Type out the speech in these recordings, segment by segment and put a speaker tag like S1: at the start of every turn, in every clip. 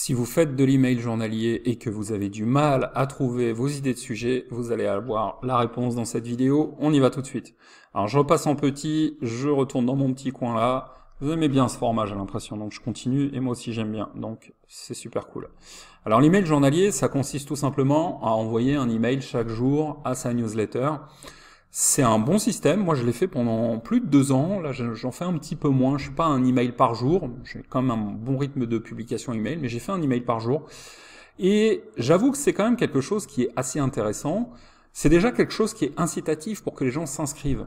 S1: Si vous faites de l'email journalier et que vous avez du mal à trouver vos idées de sujet, vous allez avoir la réponse dans cette vidéo. On y va tout de suite. Alors je repasse en petit, je retourne dans mon petit coin là. Vous aimez bien ce format, j'ai l'impression, donc je continue, et moi aussi j'aime bien, donc c'est super cool. Alors l'email journalier, ça consiste tout simplement à envoyer un email chaque jour à sa newsletter. C'est un bon système. Moi, je l'ai fait pendant plus de deux ans. Là, j'en fais un petit peu moins. Je suis pas un email par jour. J'ai quand même un bon rythme de publication email, mais j'ai fait un email par jour. Et j'avoue que c'est quand même quelque chose qui est assez intéressant. C'est déjà quelque chose qui est incitatif pour que les gens s'inscrivent.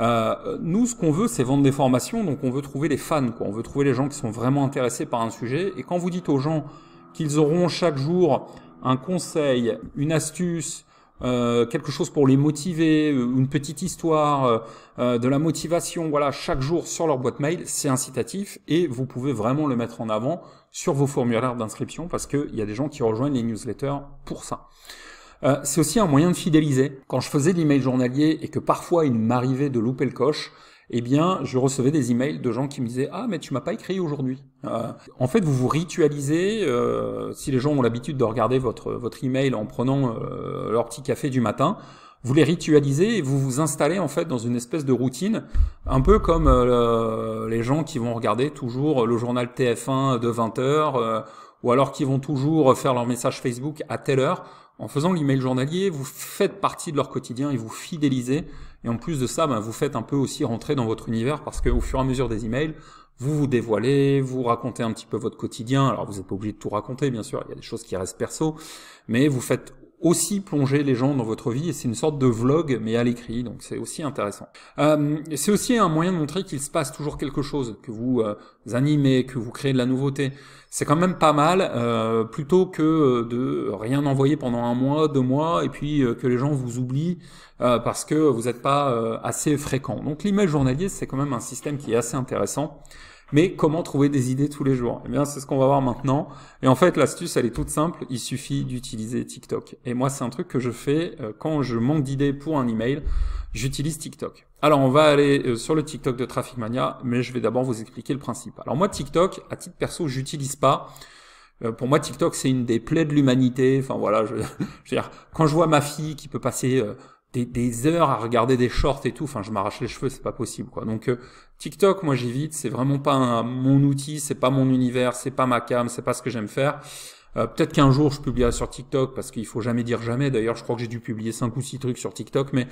S1: Euh, nous, ce qu'on veut, c'est vendre des formations. Donc, on veut trouver les fans. On veut trouver les gens qui sont vraiment intéressés par un sujet. Et quand vous dites aux gens qu'ils auront chaque jour un conseil, une astuce, euh, quelque chose pour les motiver, euh, une petite histoire, euh, de la motivation, voilà, chaque jour sur leur boîte mail, c'est incitatif et vous pouvez vraiment le mettre en avant sur vos formulaires d'inscription parce qu'il y a des gens qui rejoignent les newsletters pour ça. c'est aussi un moyen de fidéliser. Quand je faisais l'email journalier et que parfois il m'arrivait de louper le coche, eh bien, je recevais des emails de gens qui me disaient Ah, mais tu m'as pas écrit aujourd'hui. Euh, en fait, vous vous ritualisez. Euh, si les gens ont l'habitude de regarder votre, votre email en prenant euh, leur petit café du matin, vous les ritualisez et vous vous installez en fait dans une espèce de routine, un peu comme les gens qui vont regarder toujours le journal TF1 de 20h, ou alors qui vont toujours faire leur message Facebook à telle heure en faisant l'email journalier, vous faites partie de leur quotidien et vous fidélisez. Et en plus de ça, ben, vous faites un peu aussi rentrer dans votre univers parce qu'au fur et à mesure des emails, vous vous dévoilez, vous racontez un petit peu votre quotidien. Alors vous n'êtes pas obligé de tout raconter, bien sûr, il y a des choses qui restent perso, mais vous faites aussi plonger les gens dans votre vie, et c'est une sorte de vlog, mais à l'écrit, donc c'est aussi intéressant. Euh, c'est aussi un moyen de montrer qu'il se passe toujours quelque chose, que vous, euh, animez, que vous créez de la nouveauté. C'est quand même pas mal, euh, plutôt que de rien envoyer pendant un mois, deux mois, et puis que les gens vous oublient parce que vous n'êtes pas assez fréquent. Donc l'email journalier, c'est quand même un système qui est assez intéressant. Mais comment trouver des idées tous les jours Eh bien, c'est ce qu'on va voir maintenant. Et en fait, l'astuce, elle est toute simple. Il suffit d'utiliser TikTok. Et moi, c'est un truc que je fais euh, quand je manque d'idées pour un email. J'utilise TikTok. Alors, on va aller euh, sur le TikTok de Traffic Mania, mais je vais d'abord vous expliquer le principe. Alors, moi, TikTok, à titre perso, j'utilise pas euh, pour moi, TikTok, c'est une des plaies de l'humanité. Enfin voilà, je, veux dire, quand je vois ma fille qui peut passer des, heures à regarder des shorts et tout. Enfin, je m'arrache les cheveux, c'est pas possible, quoi. Donc euh, TikTok, moi j'évite. C'est vraiment pas mon outil, c'est pas mon univers, c'est pas ma cam, c'est pas ce que j'aime faire. Euh, peut-être qu'un jour je publierai sur TikTok parce qu'il faut jamais dire jamais. D'ailleurs, je crois que j'ai dû publier cinq ou six trucs sur TikTok, mais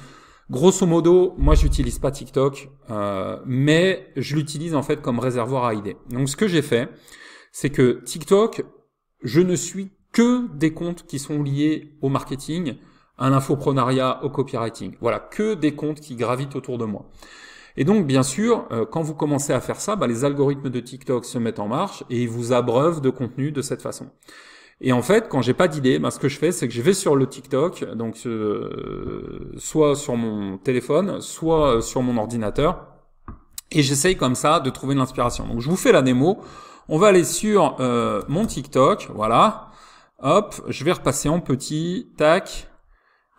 S1: grosso modo, moi j'utilise pas TikTok, euh, mais je l'utilise en fait comme réservoir à idées. Donc ce que j'ai fait, c'est que TikTok, je ne suis que des comptes qui sont liés au marketing un infoprenariat au copywriting. Voilà, que des comptes qui gravitent autour de moi. Et donc, bien sûr, euh, quand vous commencez à faire ça, bah, les algorithmes de TikTok se mettent en marche et ils vous abreuvent de contenu de cette façon. Et en fait, quand j'ai pas d'idée, bah, ce que je fais, c'est que je vais sur le TikTok, donc euh, soit sur mon téléphone, soit euh, sur mon ordinateur, et j'essaye comme ça de trouver de l'inspiration. Donc, je vous fais la démo. On va aller sur mon TikTok, voilà. Hop, je vais repasser en petit, tac,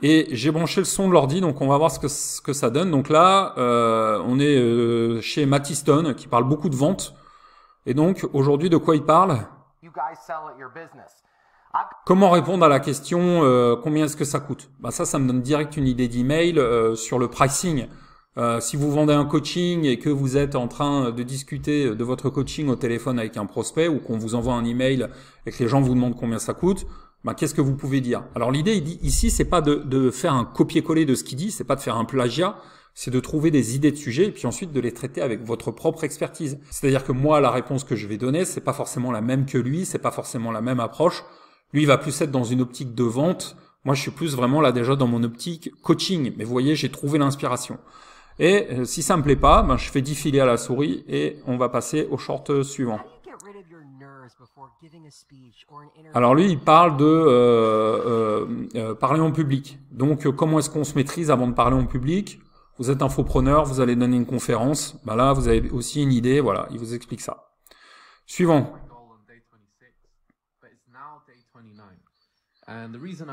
S1: et j'ai branché le son de l'ordi, donc on va voir ce que, ce que ça donne. Donc là, euh, on est euh, chez Mattiston qui parle beaucoup de vente. Et donc, aujourd'hui, de quoi il parle Comment répondre à la question euh, combien est-ce que ça coûte bah Ça, ça me donne direct une idée d'email sur le pricing. si vous vendez un coaching et que vous êtes en train de discuter de votre coaching au téléphone avec un prospect ou qu'on vous envoie un email et que les gens vous demandent combien ça coûte, ben, qu'est-ce que vous pouvez dire Alors l'idée ici, c'est pas de, faire un copier-coller de ce qu'il dit, c'est pas de faire un plagiat, c'est de trouver des idées de sujets et puis ensuite de les traiter avec votre propre expertise. C'est-à-dire que moi, la réponse que je vais donner, c'est pas forcément la même que lui, c'est pas forcément la même approche. Lui, il va plus être dans une optique de vente. Moi, je suis plus vraiment là déjà dans mon optique coaching. Mais vous voyez, j'ai trouvé l'inspiration. Et euh, si ça me plaît pas, ben, je fais défiler à la souris et on va passer au short euh, suivant. Alors lui, il parle de euh, euh, euh, parler en public. Donc comment est-ce qu'on se maîtrise avant de parler en public Vous êtes un infopreneur, vous allez donner une conférence. Bah là, vous avez aussi une idée. Voilà, il vous explique ça. Suivant.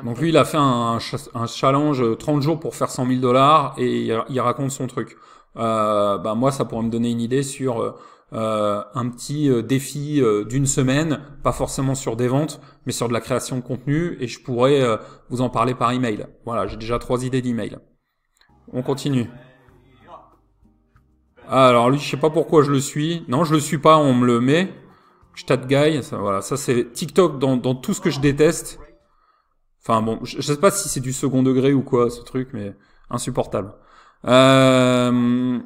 S1: Donc lui, il a fait un, challenge 30 jours pour faire 100 000 dollars et il, raconte son truc. Bah moi, ça pourrait me donner une idée sur euh, un petit euh, défi euh, d'une semaine, pas forcément sur des ventes, mais sur de la création de contenu, et je pourrais vous en parler par email. Voilà, j'ai déjà trois idées d'email. On continue. Ah, alors lui, je sais pas pourquoi je le suis. Non, je le suis pas, on me le met. Stat guy, ça, voilà, ça c'est TikTok dans, dans tout ce que je déteste. Enfin bon, je, je sais pas si c'est du second degré ou quoi ce truc, mais insupportable. Euh,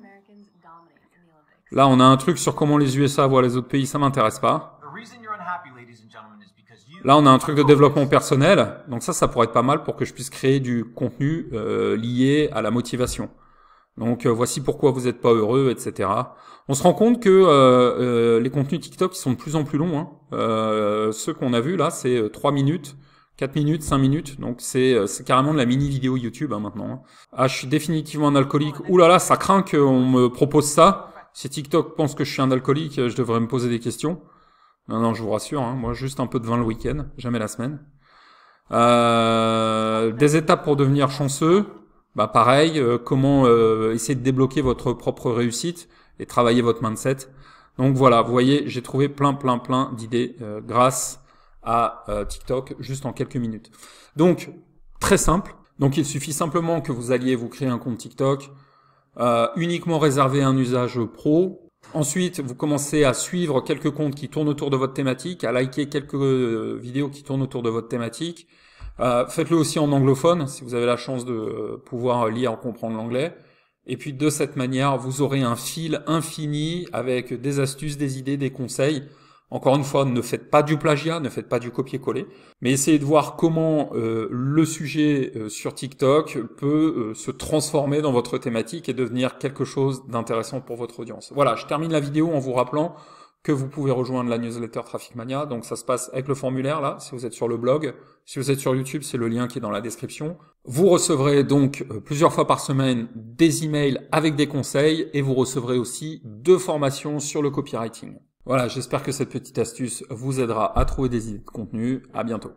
S1: Là, on a un truc sur comment les USA voient les autres pays, ça m'intéresse pas. Là, on a un truc de développement personnel, donc ça, ça pourrait être pas mal pour que je puisse créer du contenu euh, lié à la motivation. Donc euh, voici pourquoi vous n'êtes pas heureux, etc. On se rend compte que euh, les contenus TikTok ils sont de plus en plus longs. Hein. ceux qu'on a vus là, c'est 3 minutes, 4 minutes, 5 minutes. Donc c'est carrément de la mini vidéo YouTube hein, maintenant. Hein. Ah, je suis définitivement un alcoolique. Ouh là là, ça craint qu'on me propose ça. Si TikTok pense que je suis un alcoolique, euh, je devrais me poser des questions. Non, non, je vous rassure, hein, moi juste un peu de vin le week-end, jamais la semaine. Euh, des étapes pour devenir chanceux, bah pareil, euh, comment essayer de débloquer votre propre réussite et travailler votre mindset. Donc voilà, vous voyez, j'ai trouvé plein, plein, plein d'idées grâce à TikTok juste en quelques minutes. Donc, très simple. Donc il suffit simplement que vous alliez vous créer un compte TikTok, euh, uniquement réservé à un usage pro. Ensuite, vous commencez à suivre quelques comptes qui tournent autour de votre thématique, à liker quelques euh, vidéos qui tournent autour de votre thématique. Euh, faites-le aussi en anglophone, si vous avez la chance de pouvoir lire, comprendre l'anglais. Et puis de cette manière, vous aurez un fil infini avec des astuces, des idées, des conseils. Encore une fois, ne faites pas du plagiat, ne faites pas du copier-coller, mais essayez de voir comment euh, le sujet euh, sur TikTok peut euh, se transformer dans votre thématique et devenir quelque chose d'intéressant pour votre audience. Voilà, je termine la vidéo en vous rappelant que vous pouvez rejoindre la newsletter Traffic Mania. Donc ça se passe avec le formulaire là, si vous êtes sur le blog. Si vous êtes sur YouTube, c'est le lien qui est dans la description. Vous recevrez donc plusieurs fois par semaine des emails avec des conseils et vous recevrez aussi deux formations sur le copywriting. Voilà, j'espère que cette petite astuce vous aidera à trouver des idées de contenu. À bientôt.